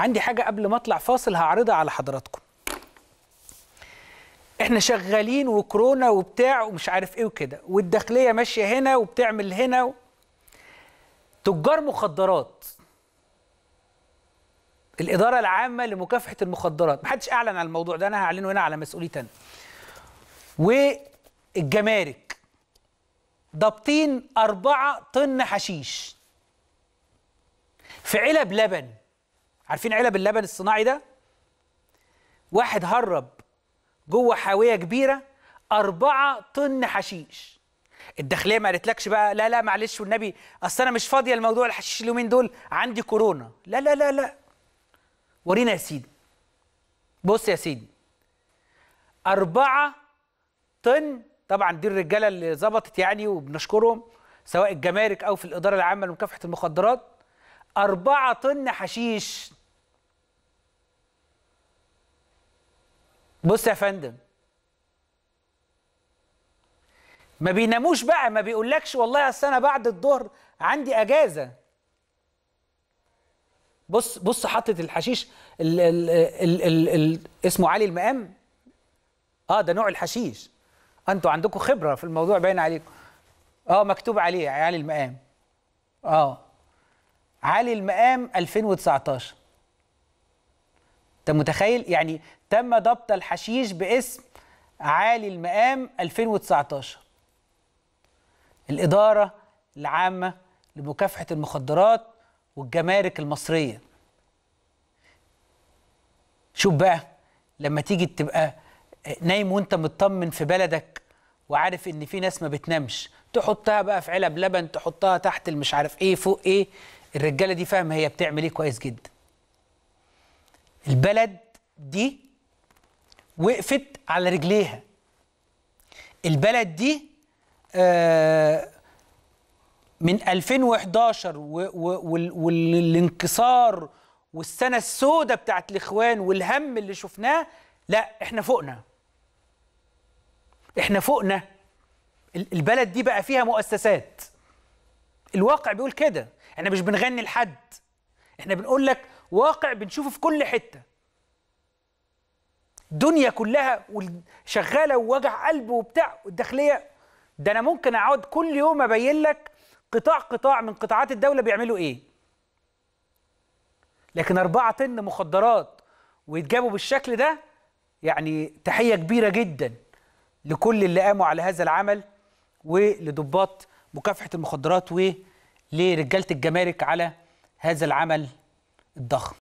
عندي حاجة قبل ما أطلع فاصل هعرضها على حضراتكم احنا شغالين وكورونا وبتاع ومش عارف ايه وكده والداخليه ماشيه هنا وبتعمل هنا و... تجار مخدرات الاداره العامه لمكافحه المخدرات محدش اعلن عن الموضوع ده انا هعلنه هنا على مسؤوليه انا والجمارك ضابطين أربعة طن حشيش في علب لبن عارفين علب اللبن الصناعي ده واحد هرب جوه حاويه كبيره أربعة طن حشيش الداخليه ما قالتلكش بقى لا لا معلش والنبي اصل انا مش فاضيه الموضوع الحشيش اليومين دول عندي كورونا لا لا لا لا ورينا يا سيدي بص يا سيدي أربعة طن طبعا دي الرجاله اللي ظبطت يعني وبنشكرهم سواء الجمارك او في الاداره العامه لمكافحه المخدرات أربعة طن حشيش بص يا فندم ما بيناموش بقى ما بيقولكش والله اصل انا بعد الظهر عندي اجازه بص بص حطت الحشيش ال ال ال الـ الـ اسمه علي المقام اه ده نوع الحشيش انتوا عندكم خبره في الموضوع باين عليكم اه مكتوب عليه علي المقام اه علي المقام 2019 انت متخيل يعني تم ضبط الحشيش باسم عالي المقام 2019 الإدارة العامة لمكافحة المخدرات والجمارك المصرية شوف بقى لما تيجي تبقى نايم وانت مطمن في بلدك وعارف ان في ناس ما بتنامش تحطها بقى في علب لبن تحطها تحت المش عارف ايه فوق ايه الرجاله دي فاهمه هي بتعمل ايه كويس جدا البلد دي وقفت على رجليها البلد دي آه، من 2011 والانكسار والسنة السوداء بتاعت الإخوان والهم اللي شفناه لا إحنا فوقنا إحنا فوقنا البلد دي بقى فيها مؤسسات الواقع بيقول كده إحنا مش بنغني لحد إحنا بنقول لك واقع بنشوفه في كل حتة الدنيا كلها شغالة ووجع قلب وبتاع والداخلية ده أنا ممكن أقعد كل يوم أبين لك قطاع قطاع من قطاعات الدولة بيعملوا إيه لكن أربعة طن مخدرات ويتجابوا بالشكل ده يعني تحية كبيرة جدا لكل اللي قاموا على هذا العمل ولضباط مكافحة المخدرات ولرجالة الجمارك على هذا العمل dag.